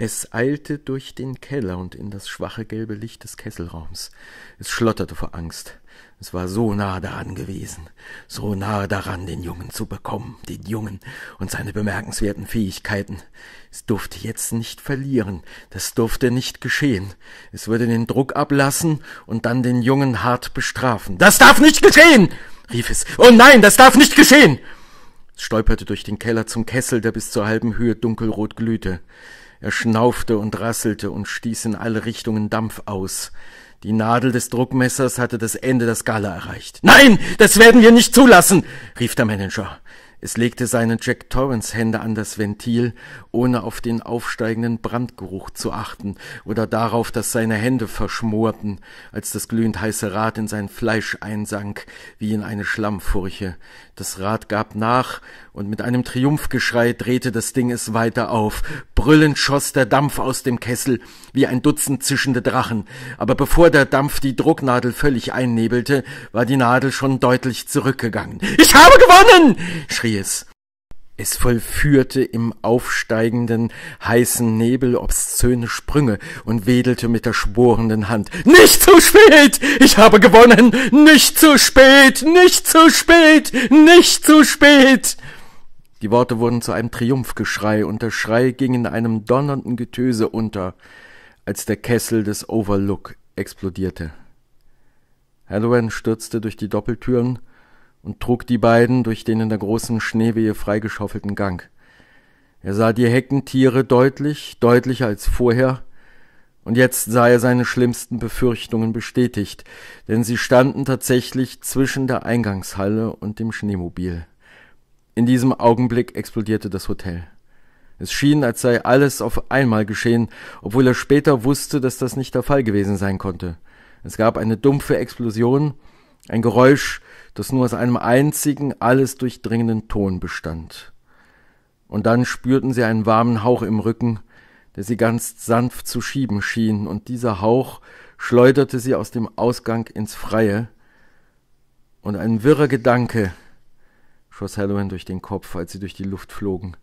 Es eilte durch den Keller und in das schwache gelbe Licht des Kesselraums. Es schlotterte vor Angst. Es war so nah daran gewesen, so nahe daran, den Jungen zu bekommen, den Jungen und seine bemerkenswerten Fähigkeiten. Es durfte jetzt nicht verlieren, das durfte nicht geschehen. Es würde den Druck ablassen und dann den Jungen hart bestrafen. Das darf nicht geschehen! rief es. Oh nein, das darf nicht geschehen! Es stolperte durch den Keller zum Kessel, der bis zur halben Höhe dunkelrot glühte. Er schnaufte und rasselte und stieß in alle Richtungen Dampf aus. Die Nadel des Druckmessers hatte das Ende der Skala erreicht. Nein, das werden wir nicht zulassen, rief der Manager. Es legte seine Jack Torrens Hände an das Ventil, ohne auf den aufsteigenden Brandgeruch zu achten oder darauf, dass seine Hände verschmorten, als das glühend heiße Rad in sein Fleisch einsank, wie in eine Schlammfurche. Das Rad gab nach, und mit einem Triumphgeschrei drehte das Ding es weiter auf. Brüllend schoss der Dampf aus dem Kessel wie ein Dutzend zischende Drachen, aber bevor der Dampf die Drucknadel völlig einnebelte, war die Nadel schon deutlich zurückgegangen. Ich habe gewonnen! schrie es. Es vollführte im aufsteigenden, heißen Nebel obszöne Sprünge und wedelte mit der sporenden Hand. Nicht zu spät! Ich habe gewonnen! Nicht zu spät! Nicht zu spät! Nicht zu spät! Die Worte wurden zu einem Triumphgeschrei, und der Schrei ging in einem donnernden Getöse unter, als der Kessel des Overlook explodierte. Halloran stürzte durch die Doppeltüren und trug die beiden durch den in der großen Schneewehe freigeschaufelten Gang. Er sah die Heckentiere deutlich, deutlicher als vorher, und jetzt sah er seine schlimmsten Befürchtungen bestätigt, denn sie standen tatsächlich zwischen der Eingangshalle und dem Schneemobil. In diesem Augenblick explodierte das Hotel. Es schien, als sei alles auf einmal geschehen, obwohl er später wusste, dass das nicht der Fall gewesen sein konnte. Es gab eine dumpfe Explosion, ein Geräusch, das nur aus einem einzigen, alles durchdringenden Ton bestand. Und dann spürten sie einen warmen Hauch im Rücken, der sie ganz sanft zu schieben schien, und dieser Hauch schleuderte sie aus dem Ausgang ins Freie, und ein wirrer Gedanke, schoss Halloran durch den Kopf, als sie durch die Luft flogen.